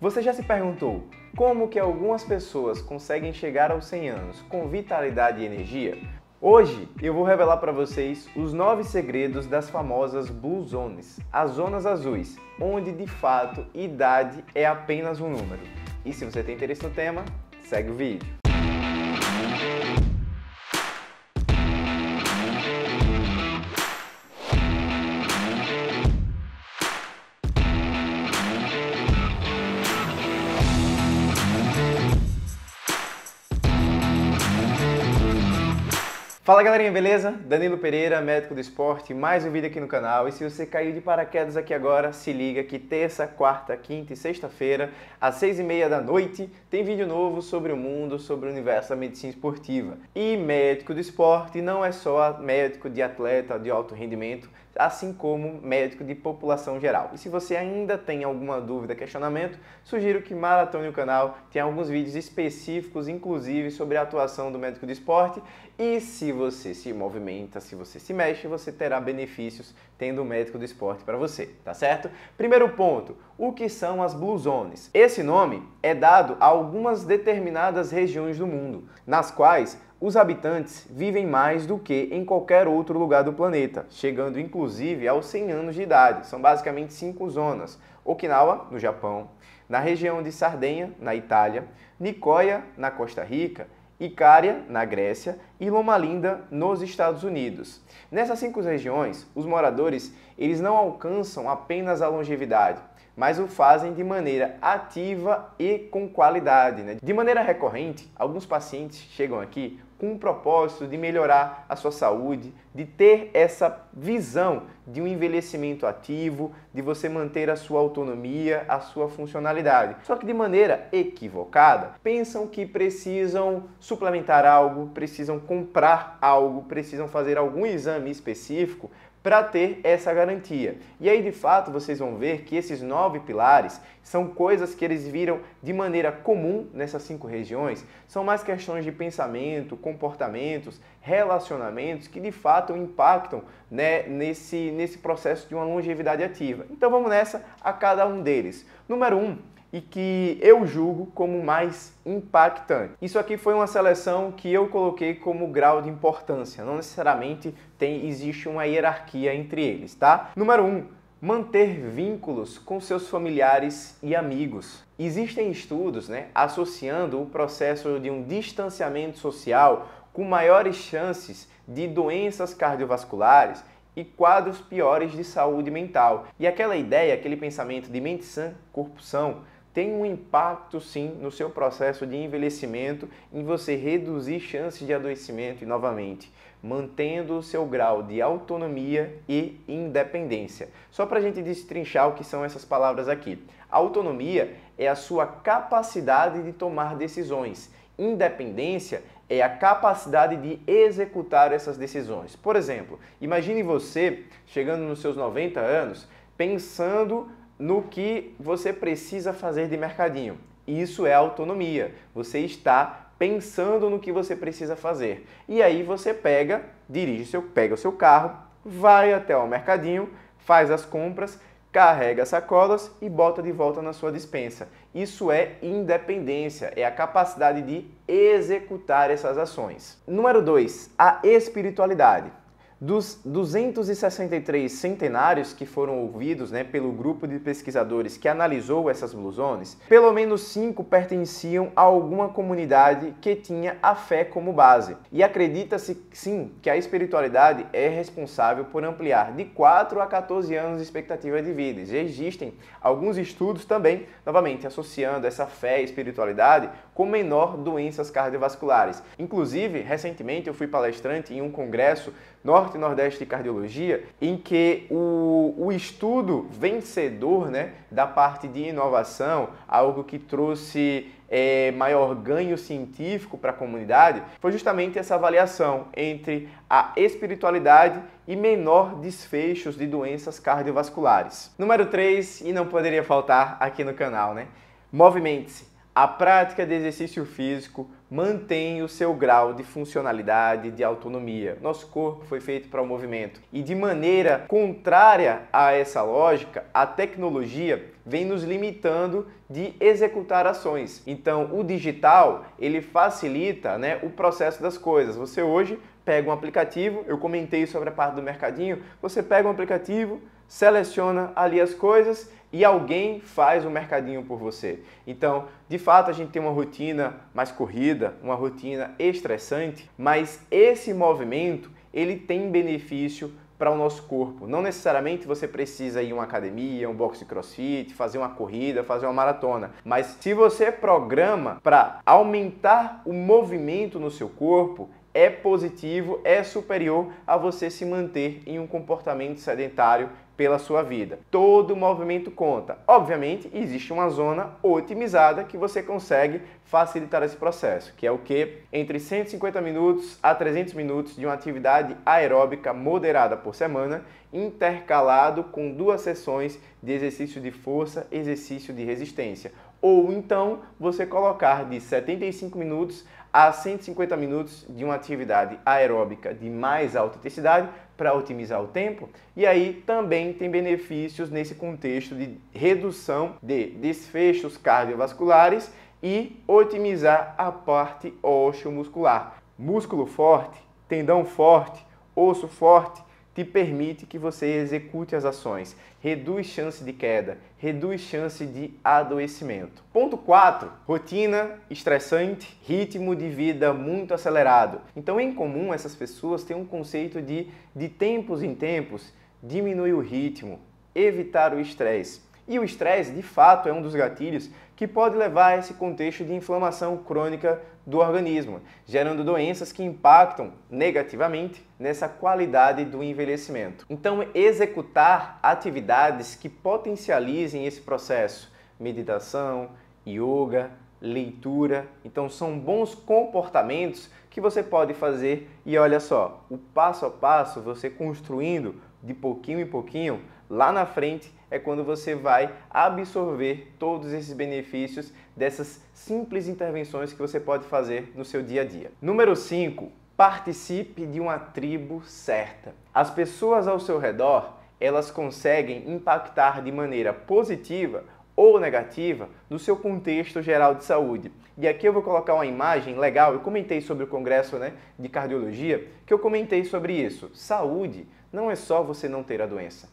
Você já se perguntou como que algumas pessoas conseguem chegar aos 100 anos com vitalidade e energia? Hoje eu vou revelar para vocês os 9 segredos das famosas Blue Zones, as zonas azuis, onde de fato idade é apenas um número. E se você tem interesse no tema, segue o vídeo. Fala galerinha, beleza? Danilo Pereira, médico do esporte, mais um vídeo aqui no canal. E se você caiu de paraquedas aqui agora, se liga que terça, quarta, quinta e sexta-feira, às seis e meia da noite, tem vídeo novo sobre o mundo, sobre o universo da medicina esportiva. E médico do esporte não é só médico de atleta de alto rendimento, assim como médico de população geral. E se você ainda tem alguma dúvida, questionamento, sugiro que maratone o canal, tem alguns vídeos específicos, inclusive sobre a atuação do médico do esporte e se você se movimenta, se você se mexe, você terá benefícios tendo um médico do esporte para você, tá certo? Primeiro ponto, o que são as Blue Zones? Esse nome é dado a algumas determinadas regiões do mundo, nas quais os habitantes vivem mais do que em qualquer outro lugar do planeta, chegando inclusive aos 100 anos de idade. São basicamente cinco zonas: Okinawa, no Japão, na região de Sardenha, na Itália, Nicoya, na Costa Rica, Icária, na Grécia, e Loma Linda, nos Estados Unidos. Nessas cinco regiões, os moradores eles não alcançam apenas a longevidade, mas o fazem de maneira ativa e com qualidade. Né? De maneira recorrente, alguns pacientes chegam aqui com o propósito de melhorar a sua saúde, de ter essa visão de um envelhecimento ativo, de você manter a sua autonomia, a sua funcionalidade. Só que de maneira equivocada, pensam que precisam suplementar algo, precisam comprar algo, precisam fazer algum exame específico para ter essa garantia. E aí, de fato, vocês vão ver que esses nove pilares são coisas que eles viram de maneira comum nessas cinco regiões, são mais questões de pensamento, comportamentos, relacionamentos que de fato impactam né, nesse, nesse processo de uma longevidade ativa. Então vamos nessa a cada um deles. Número um, e que eu julgo como mais impactante. Isso aqui foi uma seleção que eu coloquei como grau de importância, não necessariamente tem existe uma hierarquia entre eles, tá? Número 1, um, manter vínculos com seus familiares e amigos. Existem estudos, né, associando o processo de um distanciamento social com maiores chances de doenças cardiovasculares e quadros piores de saúde mental. E aquela ideia, aquele pensamento de mente sã, corpo são, tem um impacto sim no seu processo de envelhecimento, em você reduzir chances de adoecimento e novamente, mantendo o seu grau de autonomia e independência. Só para a gente destrinchar o que são essas palavras aqui. Autonomia é a sua capacidade de tomar decisões. Independência é a capacidade de executar essas decisões. Por exemplo, imagine você chegando nos seus 90 anos pensando no que você precisa fazer de mercadinho. Isso é autonomia. Você está pensando no que você precisa fazer. E aí você pega, dirige seu, pega o seu carro, vai até o mercadinho, faz as compras, carrega sacolas e bota de volta na sua dispensa. Isso é independência, é a capacidade de executar essas ações. Número 2, a espiritualidade. Dos 263 centenários que foram ouvidos né, pelo grupo de pesquisadores que analisou essas blusones, pelo menos cinco pertenciam a alguma comunidade que tinha a fé como base. E acredita-se sim que a espiritualidade é responsável por ampliar de 4 a 14 anos de expectativa de vida. Já existem alguns estudos também, novamente, associando essa fé e espiritualidade com menor doenças cardiovasculares. Inclusive, recentemente eu fui palestrante em um congresso norte Norte e Nordeste de Cardiologia, em que o, o estudo vencedor né, da parte de inovação, algo que trouxe é, maior ganho científico para a comunidade foi justamente essa avaliação entre a espiritualidade e menor desfechos de doenças cardiovasculares. Número 3, e não poderia faltar aqui no canal, né? Movimente-se. A prática de exercício físico mantém o seu grau de funcionalidade, de autonomia. Nosso corpo foi feito para o movimento. E de maneira contrária a essa lógica, a tecnologia vem nos limitando de executar ações. Então, o digital, ele facilita, né, o processo das coisas. Você hoje pega um aplicativo, eu comentei sobre a parte do mercadinho, você pega um aplicativo, seleciona ali as coisas e alguém faz o mercadinho por você. Então, de fato, a gente tem uma rotina mais corrida, uma rotina estressante, mas esse movimento ele tem benefício para o nosso corpo. Não necessariamente você precisa ir a uma academia, um boxe, de crossfit, fazer uma corrida, fazer uma maratona, mas se você programa para aumentar o movimento no seu corpo, é positivo, é superior a você se manter em um comportamento sedentário pela sua vida. Todo movimento conta. Obviamente, existe uma zona otimizada que você consegue facilitar esse processo, que é o que entre 150 minutos a 300 minutos de uma atividade aeróbica moderada por semana, intercalado com duas sessões de exercício de força, exercício de resistência, ou então você colocar de 75 minutos a 150 minutos de uma atividade aeróbica de mais alta intensidade para otimizar o tempo. E aí também tem benefícios nesse contexto de redução de desfechos cardiovasculares e otimizar a parte osteomuscular. Músculo forte, tendão forte, osso forte te permite que você execute as ações, reduz chance de queda, reduz chance de adoecimento. Ponto 4, rotina estressante, ritmo de vida muito acelerado. Então, em comum, essas pessoas têm um conceito de de tempos em tempos diminuir o ritmo, evitar o estresse. E o estresse, de fato, é um dos gatilhos que pode levar a esse contexto de inflamação crônica do organismo, gerando doenças que impactam negativamente nessa qualidade do envelhecimento. Então, executar atividades que potencializem esse processo, meditação, yoga, leitura, então são bons comportamentos que você pode fazer e olha só, o passo a passo, você construindo de pouquinho em pouquinho, lá na frente é quando você vai absorver todos esses benefícios dessas simples intervenções que você pode fazer no seu dia a dia. Número 5, participe de uma tribo certa. As pessoas ao seu redor, elas conseguem impactar de maneira positiva ou negativa no seu contexto geral de saúde. E aqui eu vou colocar uma imagem legal, eu comentei sobre o congresso né, de cardiologia, que eu comentei sobre isso. Saúde não é só você não ter a doença.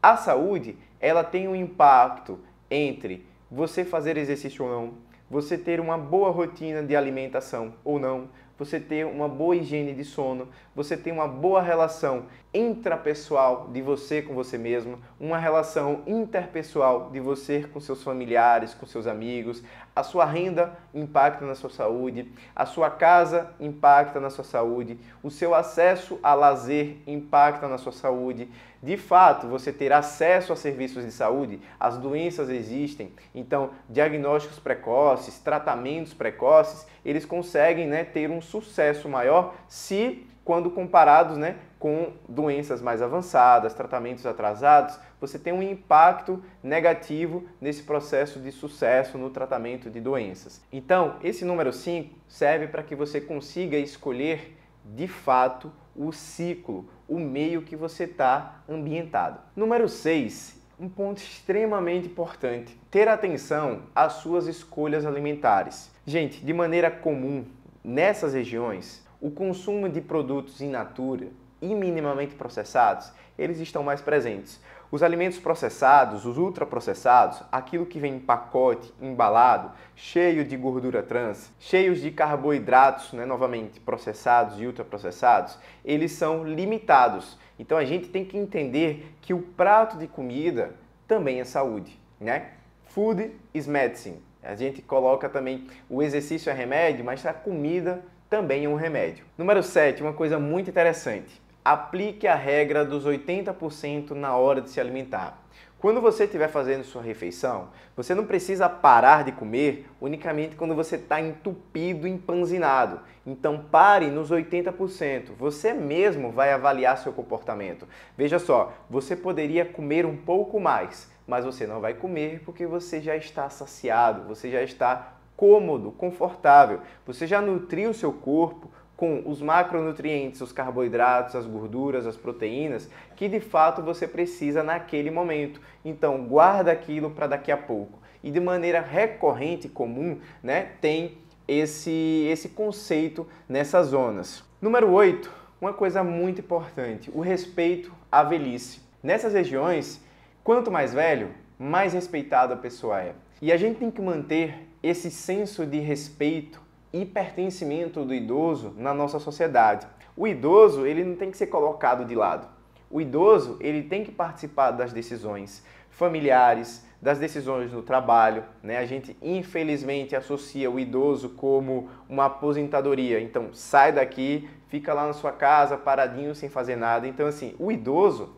A saúde, ela tem um impacto entre você fazer exercício ou não, você ter uma boa rotina de alimentação ou não, você ter uma boa higiene de sono, você ter uma boa relação intrapessoal de você com você mesmo, uma relação interpessoal de você com seus familiares, com seus amigos, a sua renda impacta na sua saúde, a sua casa impacta na sua saúde, o seu acesso a lazer impacta na sua saúde, de fato, você ter acesso a serviços de saúde, as doenças existem, então diagnósticos precoces, tratamentos precoces, eles conseguem né, ter um sucesso maior se quando comparados né, com doenças mais avançadas, tratamentos atrasados, você tem um impacto negativo nesse processo de sucesso no tratamento de doenças. Então, esse número 5 serve para que você consiga escolher de fato o ciclo, o meio que você está ambientado. Número 6, um ponto extremamente importante: ter atenção às suas escolhas alimentares. Gente, de maneira comum, nessas regiões, o consumo de produtos in natura e minimamente processados, eles estão mais presentes. Os alimentos processados, os ultraprocessados, aquilo que vem em pacote, embalado, cheio de gordura trans, cheios de carboidratos, né, novamente processados e ultraprocessados, eles são limitados. Então a gente tem que entender que o prato de comida também é saúde, né? Food is medicine. A gente coloca também o exercício é remédio, mas a comida também é um remédio. Número 7, uma coisa muito interessante aplique a regra dos 80% na hora de se alimentar. Quando você estiver fazendo sua refeição, você não precisa parar de comer unicamente quando você está entupido, empanzinado. Então pare nos 80%. Você mesmo vai avaliar seu comportamento. Veja só, você poderia comer um pouco mais, mas você não vai comer porque você já está saciado, você já está cômodo, confortável. Você já nutriu seu corpo com os macronutrientes, os carboidratos, as gorduras, as proteínas, que de fato você precisa naquele momento. Então, guarda aquilo para daqui a pouco. E de maneira recorrente, comum, né, tem esse, esse conceito nessas zonas. Número 8, uma coisa muito importante, o respeito à velhice. Nessas regiões, quanto mais velho, mais respeitado a pessoa é. E a gente tem que manter esse senso de respeito e do idoso na nossa sociedade. O idoso, ele não tem que ser colocado de lado. O idoso, ele tem que participar das decisões familiares, das decisões no trabalho, né? A gente infelizmente associa o idoso como uma aposentadoria. Então, sai daqui, fica lá na sua casa paradinho sem fazer nada. Então, assim, o idoso,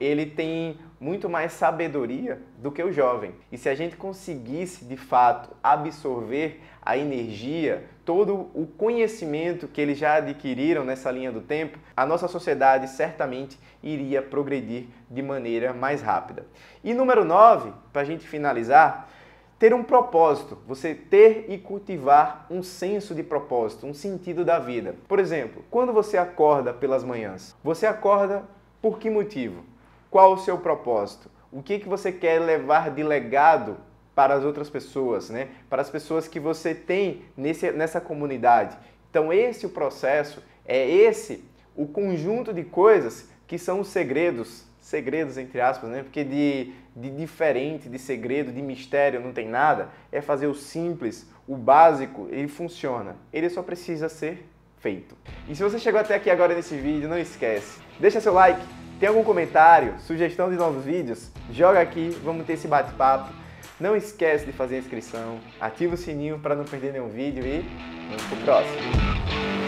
ele tem muito mais sabedoria do que o jovem. E se a gente conseguisse, de fato, absorver a energia, todo o conhecimento que eles já adquiriram nessa linha do tempo, a nossa sociedade certamente iria progredir de maneira mais rápida. E número 9, para a gente finalizar, ter um propósito, você ter e cultivar um senso de propósito, um sentido da vida. Por exemplo, quando você acorda pelas manhãs, você acorda por que motivo? Qual o seu propósito? O que, que você quer levar de legado para as outras pessoas, né? para as pessoas que você tem nesse, nessa comunidade? Então, esse o processo, é esse o conjunto de coisas que são os segredos, segredos entre aspas, né? porque de, de diferente, de segredo, de mistério, não tem nada, é fazer o simples, o básico, ele funciona. Ele só precisa ser feito. E se você chegou até aqui agora nesse vídeo, não esquece, deixa seu like, tem algum comentário, sugestão de novos vídeos? Joga aqui, vamos ter esse bate-papo. Não esquece de fazer a inscrição, ativa o sininho para não perder nenhum vídeo e vamos pro próximo.